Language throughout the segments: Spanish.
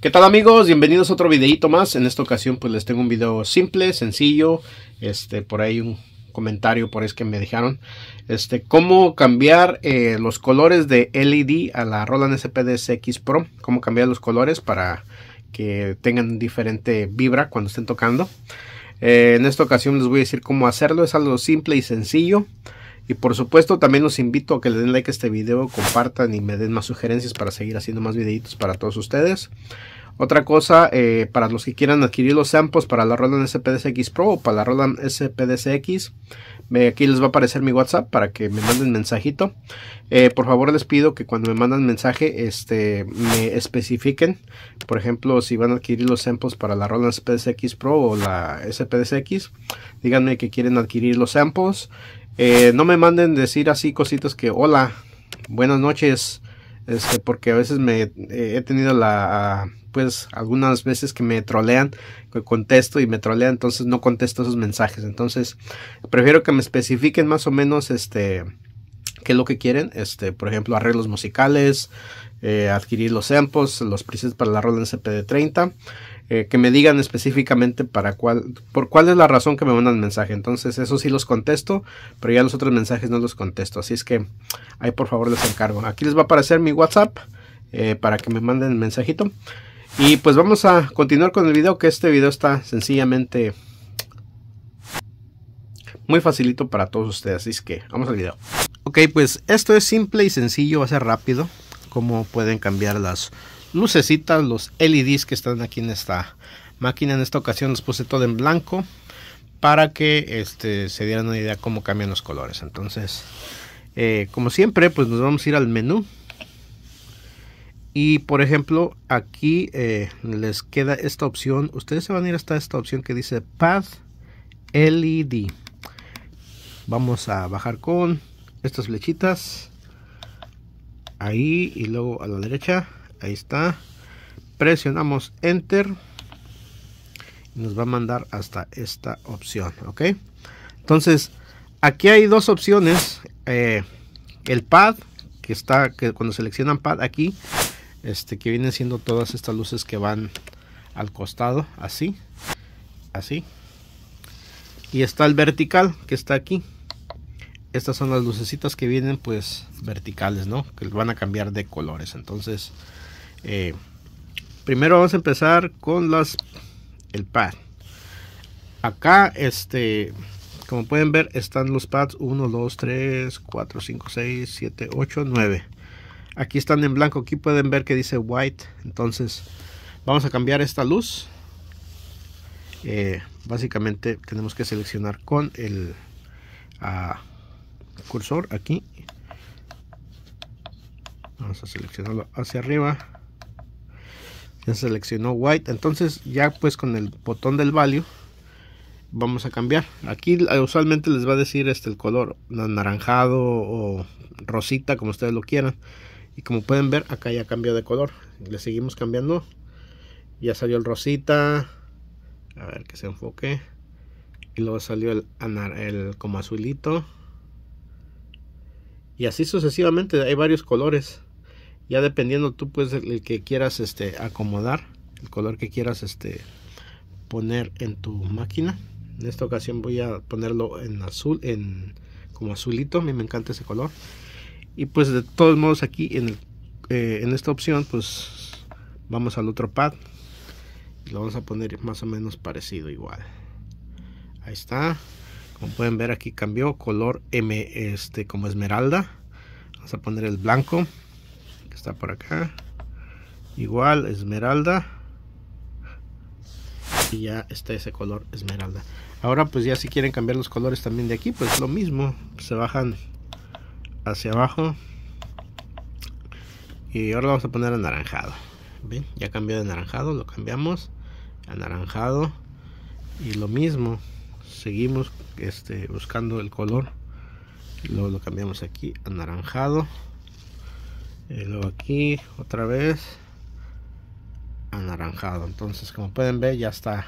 ¿Qué tal amigos? Bienvenidos a otro videito más. En esta ocasión pues les tengo un video simple, sencillo. Este, por ahí un comentario por es que me dejaron. Este, cómo cambiar eh, los colores de LED a la Roland SPD-CX Pro. Cómo cambiar los colores para que tengan diferente vibra cuando estén tocando. Eh, en esta ocasión les voy a decir cómo hacerlo. Es algo simple y sencillo. Y por supuesto también los invito a que le den like a este video, compartan y me den más sugerencias para seguir haciendo más videitos para todos ustedes. Otra cosa, eh, para los que quieran adquirir los samples para la Roland spdsx Pro o para la Roland SPDCX, eh, aquí les va a aparecer mi WhatsApp para que me manden mensajito. Eh, por favor les pido que cuando me mandan mensaje este, me especifiquen, por ejemplo, si van a adquirir los samples para la Roland SPS-X Pro o la SPDCX, díganme que quieren adquirir los samples, eh, no me manden decir así cositas que hola, buenas noches, este, porque a veces me eh, he tenido la, pues algunas veces que me trolean, que contesto y me trolean, entonces no contesto esos mensajes. Entonces, prefiero que me especifiquen más o menos, este, qué es lo que quieren, este, por ejemplo, arreglos musicales, eh, adquirir los samples, los presets para la Roland en CPD30 eh, que me digan específicamente para cuál, por cuál es la razón que me mandan mensaje. Entonces, eso sí los contesto, pero ya los otros mensajes no los contesto. Así es que ahí por favor les encargo. Aquí les va a aparecer mi WhatsApp eh, para que me manden el mensajito. Y pues vamos a continuar con el video, que este video está sencillamente muy facilito para todos ustedes. Así es que vamos al video. Ok, pues esto es simple y sencillo, va a ser rápido. Cómo pueden cambiar las lucecitas, los LEDs que están aquí en esta máquina. En esta ocasión los puse todo en blanco para que este, se dieran una idea cómo cambian los colores. Entonces, eh, como siempre, pues nos vamos a ir al menú. Y por ejemplo, aquí eh, les queda esta opción. Ustedes se van a ir hasta esta opción que dice Path LED. Vamos a bajar con estas flechitas. Ahí y luego a la derecha ahí está presionamos enter y nos va a mandar hasta esta opción ok entonces aquí hay dos opciones eh, el pad que está que cuando seleccionan pad aquí este que vienen siendo todas estas luces que van al costado así así y está el vertical que está aquí estas son las lucecitas que vienen pues verticales no que van a cambiar de colores entonces eh, primero vamos a empezar con las el pad. Acá, este, como pueden ver, están los pads 1, 2, 3, 4, 5, 6, 7, 8, 9. Aquí están en blanco, aquí pueden ver que dice white. Entonces, vamos a cambiar esta luz. Eh, básicamente tenemos que seleccionar con el ah, cursor aquí. Vamos a seleccionarlo hacia arriba seleccionó white entonces ya pues con el botón del value vamos a cambiar aquí usualmente les va a decir este el color anaranjado o rosita como ustedes lo quieran y como pueden ver acá ya cambió de color le seguimos cambiando ya salió el rosita a ver que se enfoque y luego salió el, el como azulito y así sucesivamente hay varios colores ya dependiendo tú pues el, que quieras este acomodar el color que quieras este poner en tu máquina en esta ocasión voy a ponerlo en azul en como azulito a mí me encanta ese color y pues de todos modos aquí en, eh, esta opción pues vamos al otro pad y lo vamos a poner más o menos parecido igual ahí está como pueden ver aquí cambió color M este como esmeralda vamos a poner el blanco está por acá igual esmeralda y ya está ese color esmeralda ahora pues ya si quieren cambiar los colores también de aquí pues lo mismo se bajan hacia abajo y ahora vamos a poner anaranjado ya cambió de anaranjado lo cambiamos anaranjado y lo mismo seguimos este, buscando el color luego lo cambiamos aquí anaranjado y eh, aquí otra vez anaranjado entonces como pueden ver ya está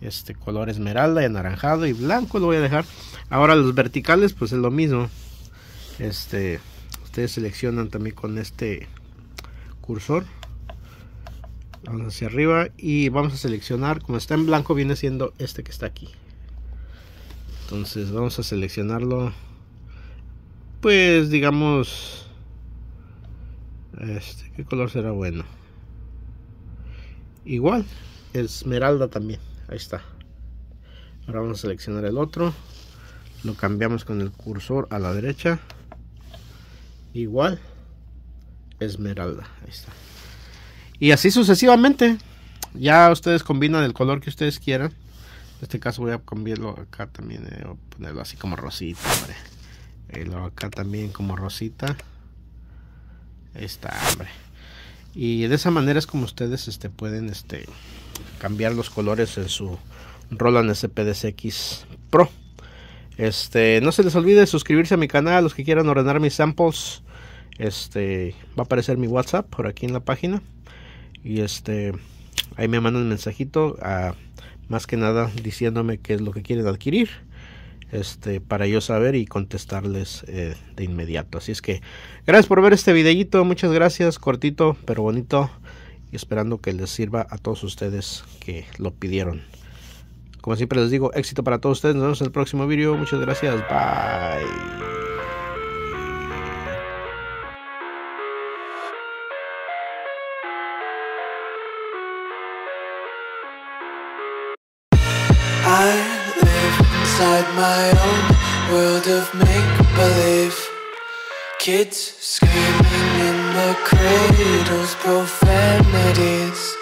este color esmeralda y anaranjado y blanco lo voy a dejar ahora los verticales pues es lo mismo este ustedes seleccionan también con este cursor vamos hacia arriba y vamos a seleccionar como está en blanco viene siendo este que está aquí entonces vamos a seleccionarlo pues digamos este, ¿qué color será bueno? Igual, esmeralda también. Ahí está. Ahora vamos a seleccionar el otro. Lo cambiamos con el cursor a la derecha. Igual, esmeralda. Ahí está. Y así sucesivamente. Ya ustedes combinan el color que ustedes quieran. En este caso voy a cambiarlo acá también. Eh, ponerlo así como rosita. Y eh, luego acá también como rosita esta hambre y de esa manera es como ustedes este, pueden este, cambiar los colores en su Roland X Pro este no se les olvide suscribirse a mi canal los que quieran ordenar mis samples este va a aparecer mi WhatsApp por aquí en la página y este ahí me mandan un mensajito a, ah, más que nada diciéndome qué es lo que quieren adquirir este, para yo saber y contestarles eh, de inmediato. Así es que gracias por ver este videito muchas gracias, cortito pero bonito y esperando que les sirva a todos ustedes que lo pidieron. Como siempre les digo, éxito para todos ustedes, nos vemos en el próximo video, muchas gracias, bye. inside my own world of make-believe Kids screaming in the cradles, profanities